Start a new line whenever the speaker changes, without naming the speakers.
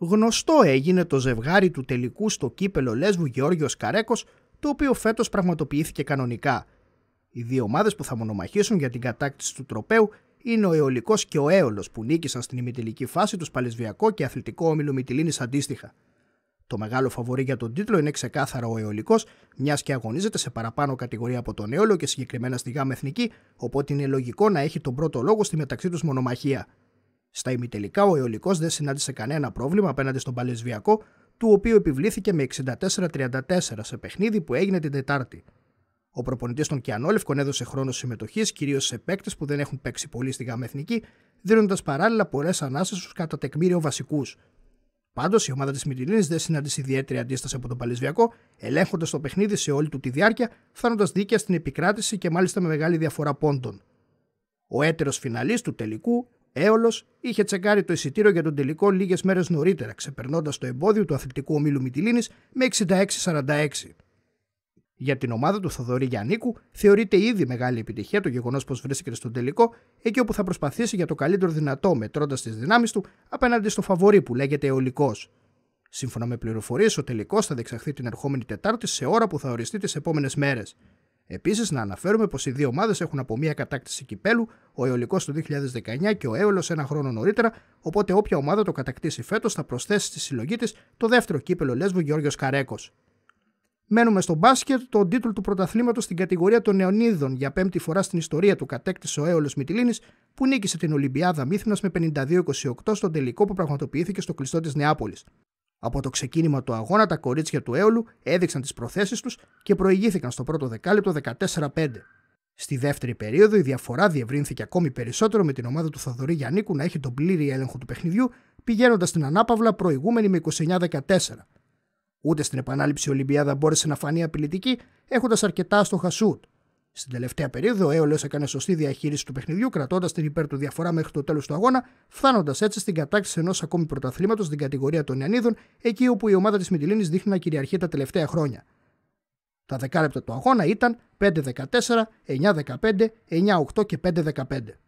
Γνωστό έγινε το ζευγάρι του τελικού στο κύπελο Λέσβου Γεώργιος Καρέκος, το οποίο φέτος πραγματοποιήθηκε κανονικά. Οι δύο ομάδες που θα μονομαχήσουν για την κατάκτηση του τροπέου είναι ο Αιωλικός και ο Έολος που νίκησαν στην ημιτελική φάση τους Παλαισβιακό και Αθλητικό Όμιλο Μιτιλίνης αντίστοιχα. Το μεγάλο φαβορή για τον τίτλο είναι ξεκάθαρα ο Αιωλικός, μιας και αγωνίζεται σε παραπάνω κατηγορία από τον Έολο και συγκεκριμένα στη ΓΑΜ Εθνική, οπότε είναι λογικό να έχει τον πρώτο λόγο στη μεταξύ τους μονομαχία. Στα ημιτελικά ο Αιωλικός δεν συνάντησε κανένα πρόβλημα απέναντι στον Παλαισβιακό, του οποίου επιβλήθηκε με 64-34 σε παιχνίδι που έγινε την Τετάρτη. Ο προπονητής των Κιανόλευκων έδωσε χρόνο συμμετοχής κυρίως σε παίκτες που δεν έχουν παίξει πολύ στη γαμεθνική, δίνοντας παράλληλα πολλές ανάσες στους κατά τεκμήριο βασικούς. Πάντως, η ομάδα της Μιτιλίνη δεν συνάντησε ιδιαίτερη αντίσταση από τον Παλαισβιακό, ελέγχοντας το παιχνίδι σε όλη του τη διάρκεια, φτάνοντα δίκαια στην επικράτηση και μάλιστα με μεγάλη διαφορά πόντων. Ο έτερος φιναλή του τελικού Έολος είχε τσεκάρει το εισιτήριο για τον τελικό λίγες μέρες νωρίτερα, ξεπερνώντας το εμπόδιο του αθλητικού ομίλου Μιτιλίνη με 66-46. Για την ομάδα του Θοδωρή Γιαννίκου θεωρείται ήδη μεγάλη επιτυχία το γεγονός πως βρίσκεται στον τελικό, εκεί όπου θα προσπαθήσει για το καλύτερο δυνατό, μετρώντας τις δυνάμεις του απέναντι στο φαβορή που λέγεται Εολικός. Σύμφωνα με πληροφορίες, ο τελικός θα διεξαχθεί την ερχόμενη Τετάρτη σε ώρα που θα οριστεί τις επόμενες μέρες. Επίσης, να αναφέρουμε πως οι δύο ομάδες έχουν από μία κατάκτηση κυπέλου, ο Αιωλικός το 2019 και ο Έολο ένα χρόνο νωρίτερα, οπότε όποια ομάδα το κατακτήσει φέτος θα προσθέσει στη συλλογή της το δεύτερο κύπελο Λέσβου Γεώργιος Καρέκος. Μένουμε στο μπάσκετ. Τον τίτλο του πρωταθλήματος στην κατηγορία των Νεωνίδων για πέμπτη φορά στην ιστορία του κατέκτησε ο Έολο Μιτιλίνη, που νίκησε την Ολυμπιάδα Μύθυνα με 52-28 στον τελικό που πραγματοποιήθηκε στο κλειστό της Νεάπολης. Από το ξεκίνημα του αγώνα, τα κορίτσια του Έολου έδειξαν τις προθέσεις τους και προηγήθηκαν στο πρώτο δεκάλεπτο 14-5. Στη δεύτερη περίοδο, η διαφορά διευρύνθηκε ακόμη περισσότερο με την ομάδα του Θοδωρή Γιαννίκου να έχει τον πλήρη έλεγχο του παιχνιδιού, πηγαίνοντας στην ανάπαυλα προηγούμενη με 29-14. Ούτε στην επανάληψη η Ολυμπιάδα μπόρεσε να φανεί απειλητική, έχοντας αρκετά στο χασούτ. Στην τελευταία περίοδο, ο Έολος έκανε σωστή διαχείριση του παιχνιδιού, κρατώντας την υπέρ του διαφορά μέχρι το τέλος του αγώνα, φτάνοντας έτσι στην κατάκτηση ενός ακόμη πρωταθλήματος στην κατηγορία των Ιανίδων εκεί όπου η ομάδα της Μιτιλίνη δείχνει να κυριαρχεί τα τελευταία χρόνια. Τα δεκάλεπτα του αγώνα ήταν 5-14, 9-15, 9-8 και 5-15.